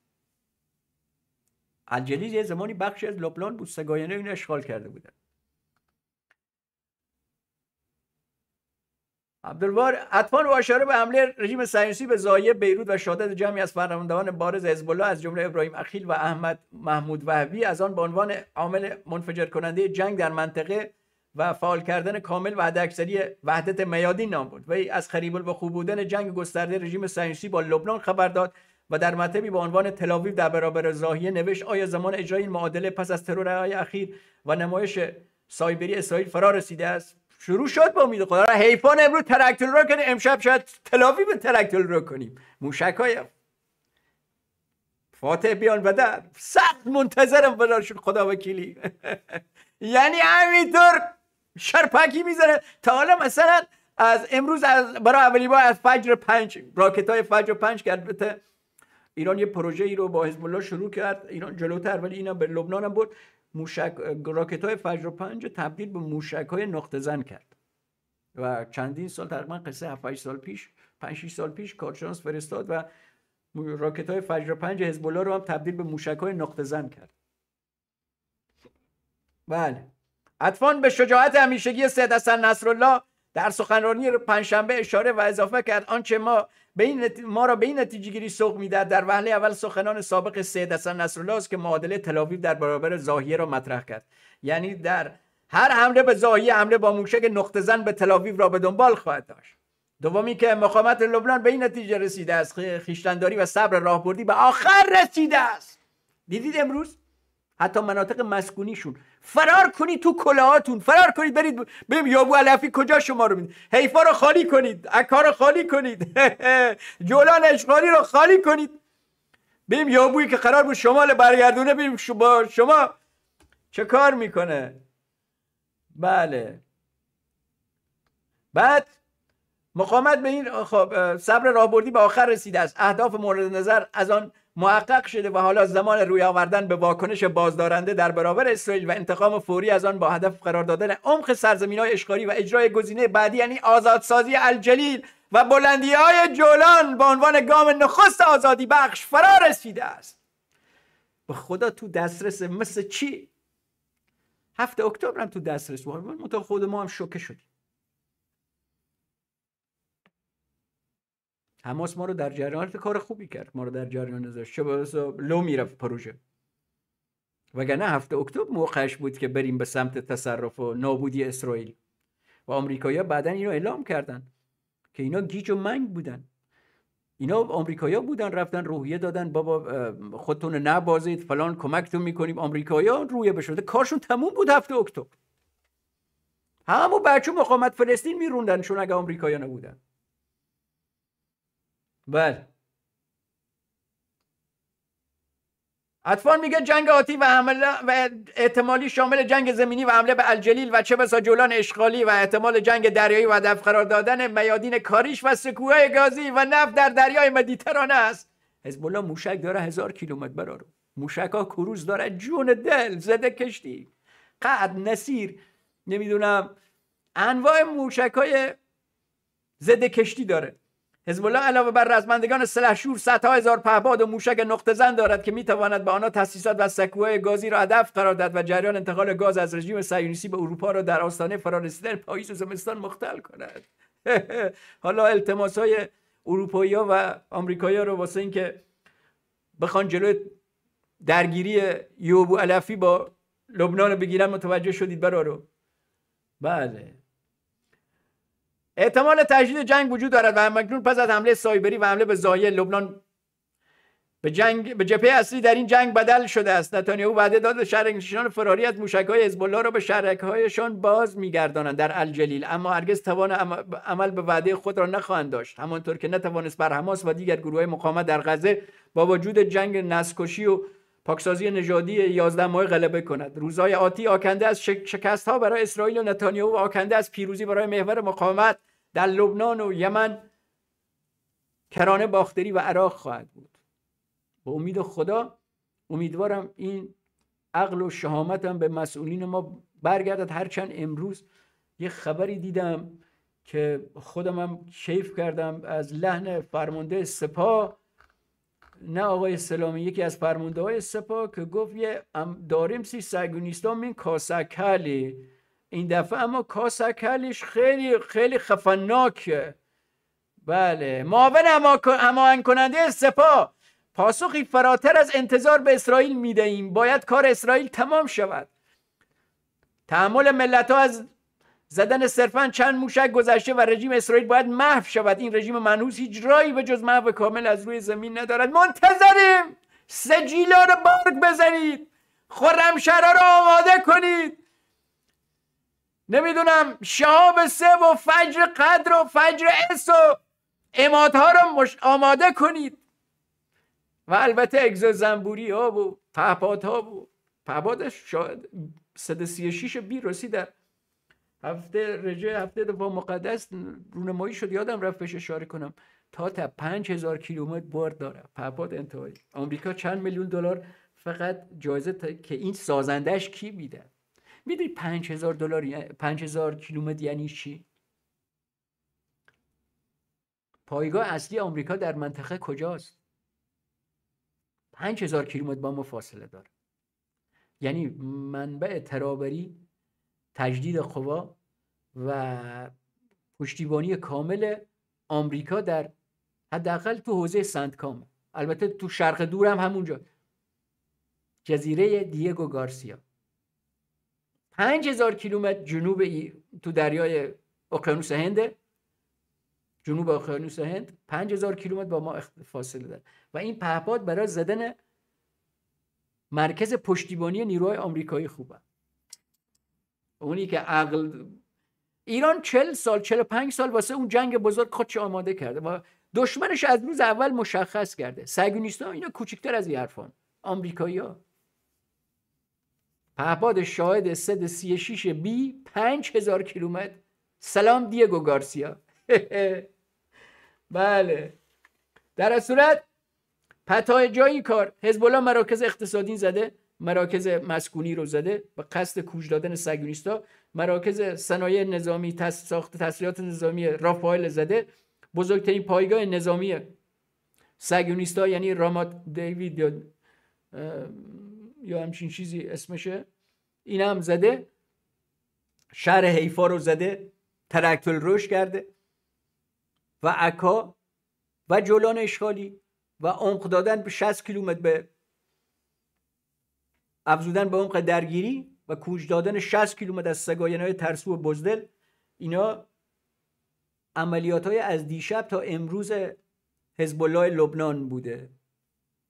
الجلیل یه زمانی بخش از بود سگاینه اشغال کرده بودن عبدالوار اطفان و اشاره به حمله رژیم صهیونیستی به زایه بیروت و شادت جمعی از فرماندهان بارز حزب از جمله ابراهیم اخیل و احمد محمود وحوی از آن به عنوان عامل منفجر کننده جنگ در منطقه و فعال کردن کامل و اکثری وحدت میادی نام بود. وی از خریب خوب بودن جنگ گسترده رژیم صهیونیستی با لبنان خبر داد و در مطبی با عنوان تلاویو در برابر زاهیه نوشت آیا زمان اجرای این معادله پس از ترورهای اخیر و نمایش سایبری اسرائیل فرا رسیده است شروع شد با امید خدا را حیفان امروز ترکتل را کنیم امشب شاید تلافی به ترکتل را کنیم موشک های فاتح بیان و سخت منتظرم بدارشون خدا وکیلی [laughs] یعنی همینطور شرپکی میزنه تا حالا مثلا از امروز از برای اولی بار از فجر پنج راکت های فجر پنج کرد ایران یه پروژه ای رو با حزب الله شروع کرد ایران جلوتر ولی اینا به لبنان هم بود موشک راکت های فجر و پنج تبدیل به موشک های نقطه زن کرد و چندین سال تقریبا قصه 7 سال پیش 5 6 سال پیش کارشانس فرستاد و راکت های فجر و پنج حزب رو هم تبدیل به موشک های نقطه زن کرد بله اطفان به شجاعت همیشگی سید حسن نصرالله در سخنرانی پنجشنبه اشاره و اضافه کرد آنچه ما ما را به این نتیجه گیری سوق میدهد در وهله اول سخنان سابق سید حسن نصرالله است که معادله تلاویب در برابر زاهیه را مطرح کرد یعنی در هر حمله به زاهیه حمله با موشک نقطه زن به تلاویب را به دنبال خواهد داشت دومی که مقامت لبنان به این نتیجه رسیده است خیشتنداری و صبر راهبردی به آخر رسیده است دیدید امروز حتی مناطق مسکونیشون فرار کنید تو کلاهاتون فرار کنید برید بریم یابو علفی کجا شما رو میدید حیفا رو خالی کنید عکا رو خالی کنید [laughs] جولان اشغالی رو خالی کنید بریم یابویی که قرار بود شمال برگردونه بریم شما شما چه کار میکنه بله بعد مقامت به این خب، صبر راهبردی به آخر رسیده است اهداف مورد نظر از آن محقق شده و حالا زمان روی آوردن به واکنش بازدارنده در برابر اسرائیل و انتقام فوری از آن با هدف قرار دادن عمق های اشغالی و اجرای گزینه بعدی یعنی آزادسازی الجلیل و بلندی های جولان به عنوان گام نخست آزادی بخش فرا رسیده است به خدا تو دسترس مثل چی؟ هفته اکتبر تو دسترس بود خود ما هم شوکه شدیم حماس ما رو در جریان کار خوبی کرد ما رو در جریان گذاشت چه لو میرفت پروژه وگرنه هفته اکتبر موقعش بود که بریم به سمت تصرف و نابودی اسرائیل و آمریکایی‌ها بعدا اینو اعلام کردن که اینا گیج و منگ بودن اینا آمریکایا بودن رفتن روحیه دادن بابا خودتون نبازید فلان کمکتون میکنیم ها رویه بشده کارشون تموم بود هفته اکتبر همون بچه مقامت فلسطین چون اگه نبودن بله میگه جنگ آتی و حمله و احتمالی شامل جنگ زمینی و حمله به الجلیل و چه بسا جولان اشغالی و احتمال جنگ دریایی و هدف قرار دادن میادین کاریش و سکوهای گازی و نفت در دریای مدیترانه است حزب موشک داره هزار کیلومتر برارو موشک ها کروز داره جون دل زده کشتی قد نسیر نمیدونم انواع موشک های زده کشتی داره حزب الله علاوه بر رزمندگان سلحشور صدها هزار پهباد و موشک نقطه زن دارد که میتواند به آنها تاسیسات و سکوهای گازی را هدف قرار دهد و جریان انتقال گاز از رژیم صهیونیستی به اروپا را در آستانه فرارسیدن پاییز و زمستان مختل کند [laughs] حالا التماس های اروپایی ها و آمریکایی ها رو واسه اینکه بخوان جلوی درگیری یوبو علفی با لبنان رو بگیرن متوجه شدید برا بله احتمال تجدید جنگ وجود دارد و همکنون پس از حمله سایبری و حمله به زایه لبنان به جنگ به جبهه اصلی در این جنگ بدل شده است نتانیاهو وعده داد شهر فراریت فراری از موشک‌های حزب را به هایشان باز می‌گردانند در الجلیل اما هرگز توان عمل به وعده خود را نخواهند داشت همانطور که نتوانست بر حماس و دیگر های مقاومت در غزه با وجود جنگ نسکشی و پاکسازی نژادی 11 ماه غلبه کند روزهای آتی آکنده از شکست ها برای اسرائیل و نتانیاهو و آکنده از پیروزی برای محور مقاومت در لبنان و یمن کرانه باختری و عراق خواهد بود به امید خدا امیدوارم این عقل و شهامتم به مسئولین ما برگردد هرچند امروز یه خبری دیدم که خودم هم کیف کردم از لحن فرمانده سپاه نه آقای سلامی یکی از فرمانده های سپاه که گفت یه داریم سی سگونیستان من کاسکلی این دفعه اما کاسکلش خیلی خیلی خفناکه بله معاون اما کننده سپاه پاسخی فراتر از انتظار به اسرائیل میدهیم باید کار اسرائیل تمام شود تحمل ملت ها از زدن صرفا چند موشک گذشته و رژیم اسرائیل باید محو شود این رژیم منحوس هیچ رایی به جز محو کامل از روی زمین ندارد منتظریم سجیلا رو بارک بزنید خرمشهرها رو آماده کنید نمیدونم شهاب سه و فجر قدر و فجر اس و امات ها رو آماده کنید و البته اگزو زنبوری ها و پهپاد ها و پهپاد شاید بی در هفته رجه هفته دفاع مقدس رونمایی شد یادم رفت بهش اشاره کنم تا تا هزار کیلومتر بار داره پهپاد انتهایی آمریکا چند میلیون دلار فقط جایزه که این سازندش کی میده میدونی 5000 دلار 5000 یعنی کیلومتر یعنی چی پایگاه اصلی آمریکا در منطقه کجاست 5000 کیلومتر با ما فاصله داره یعنی منبع ترابری تجدید قوا و پشتیبانی کامل آمریکا در حداقل تو حوزه سنت کام البته تو شرق دور هم همونجا جزیره دیگو گارسیا 5000 کیلومتر جنوب ای تو دریای اقیانوس هند، جنوب اقیانوس هند 5000 کیلومتر با ما فاصله داره و این پهپاد برای زدن مرکز پشتیبانی نیروهای آمریکایی خوبه اونی که عقل ایران 40 سال 45 سال واسه اون جنگ بزرگ خودش آماده کرده و دشمنش از روز اول مشخص کرده سگونیستا اینا کوچکتر از این حرفان ها پهباد شاهد صد 36 بی هزار کیلومتر سلام دیگو گارسیا [laughs] بله در صورت پتای جایی کار حزب مراکز اقتصادی زده مراکز مسکونی رو زده به قصد کوچ دادن سگونیستا مراکز صنایع نظامی تس... ساخت تسلیحات نظامی رافائل زده بزرگترین پایگاه نظامی سگونیستا یعنی رامات دیوید یا یا همچین چیزی اسمشه این هم زده شهر حیفا رو زده ترکتل روش کرده و عکا و جولان اشغالی و عمق دادن به 60 کیلومتر به افزودن به عمق درگیری و کوچ دادن 60 کیلومتر از سگاینای ترسو بزدل اینا عملیات های از دیشب تا امروز حزب الله لبنان بوده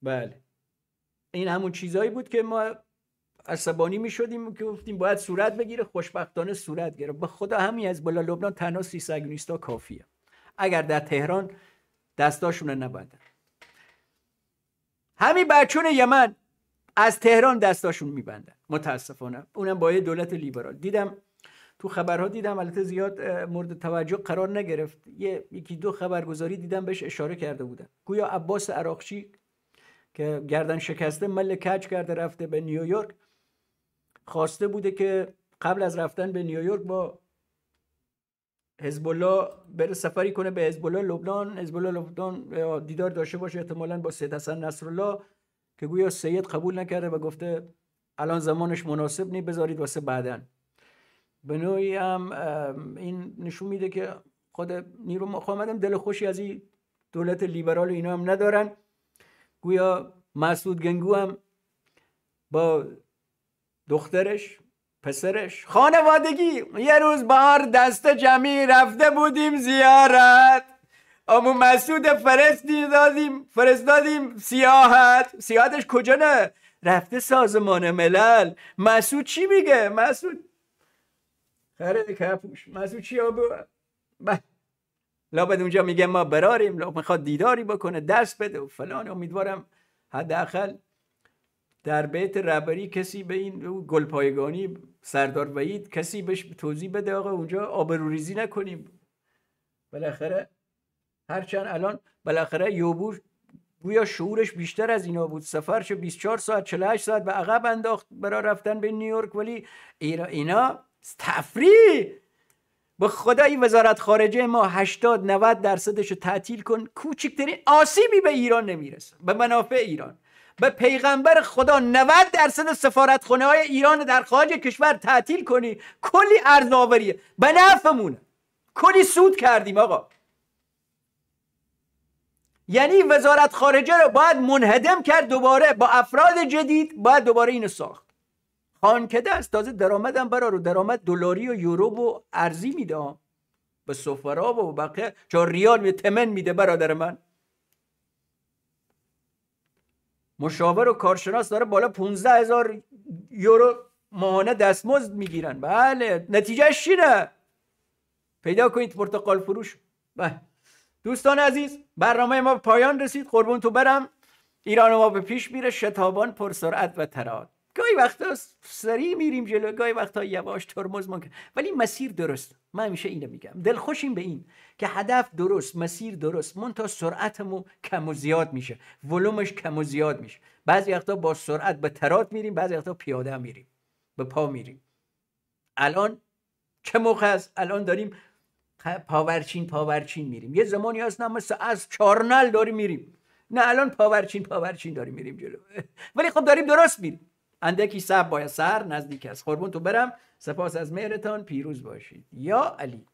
بله این همون چیزهایی بود که ما عصبانی می شدیم که گفتیم باید صورت بگیره خوشبختانه صورت گرفت. به خدا همین از بالا لبنان تنها سیسگونیستا کافیه اگر در تهران دستاشونه نبندن همین بچون یمن از تهران دستاشون میبندن متاسفانه اونم با یه دولت لیبرال دیدم تو خبرها دیدم البته زیاد مورد توجه قرار نگرفت یه یکی دو خبرگزاری دیدم بهش اشاره کرده بودن گویا عباس عراقچی که گردن شکسته مل کچ کرده رفته به نیویورک خواسته بوده که قبل از رفتن به نیویورک با حزب الله بره سفری کنه به حزب الله لبنان حزب لبنان دیدار داشته باشه احتمالاً با سید حسن نصرالله که گویا سید قبول نکرده و گفته الان زمانش مناسب نی بذارید واسه بعدن به نوعی هم این نشون میده که خود نیرو مقاومت دل خوشی از این دولت لیبرال اینا هم ندارن گویا مسعود گنگو هم با دخترش پسرش خانوادگی یه روز بار دست جمعی رفته بودیم زیارت امو مسعود فرستی دادیم فرستادیم سیاحت سیاحتش کجا نه رفته سازمان ملل مسعود چی میگه مسعود خره کپوش مسعود چی آبه لابد اونجا میگه ما براریم لابد میخواد دیداری بکنه دست بده و فلان امیدوارم حداقل در بیت رهبری کسی به این گلپایگانی سردار وحید کسی بهش توضیح بده آقا اونجا آبروریزی نکنیم بالاخره هرچند الان بالاخره یوبور گویا شعورش بیشتر از اینا بود سفرش 24 ساعت 48 ساعت به عقب انداخت برای رفتن به نیویورک ولی اینا تفریح به خدای وزارت خارجه ما 80 90 درصدش رو تعطیل کن کوچکترین آسیبی به ایران نمیرسه به منافع ایران به پیغمبر خدا 90 درصد خونه های ایران در خارج کشور تعطیل کنی کلی ارزآوریه به نفعمون کلی سود کردیم آقا یعنی وزارت خارجه رو باید منهدم کرد دوباره با افراد جدید باید دوباره اینو ساخت خانکده دست تازه درآمدم برا رو درآمد دلاری و یورو و ارزی میده به سفرا و بقیه چون ریال می تمن میده برادر من مشاور و کارشناس داره بالا 15 هزار یورو ماهانه دستمزد میگیرن بله چی نه؟ پیدا کنید پرتقال فروش بله دوستان عزیز برنامه ما پایان رسید قربون تو برم ایران ما به پیش میره شتابان پرسرعت و تراد گاهی وقتا سریع میریم جلو گاهی وقتا یواش ترمز ممکن ولی مسیر درست من همیشه اینو میگم دلخوشیم به این که هدف درست مسیر درست من تا سرعتمو کم و زیاد میشه ولومش کم و زیاد میشه بعضی وقتا با سرعت به ترات میریم بعضی وقتا پیاده میریم به پا میریم الان چه موقع است الان داریم پاورچین پاورچین میریم یه زمانی هست نه مثل از چارنل داریم میریم نه الان پاورچین پاورچین داریم میریم جلو [laughs] ولی خب داریم درست میریم اندکی سب باید سر نزدیک است قربون تو برم سپاس از مهرتان پیروز باشید یا علی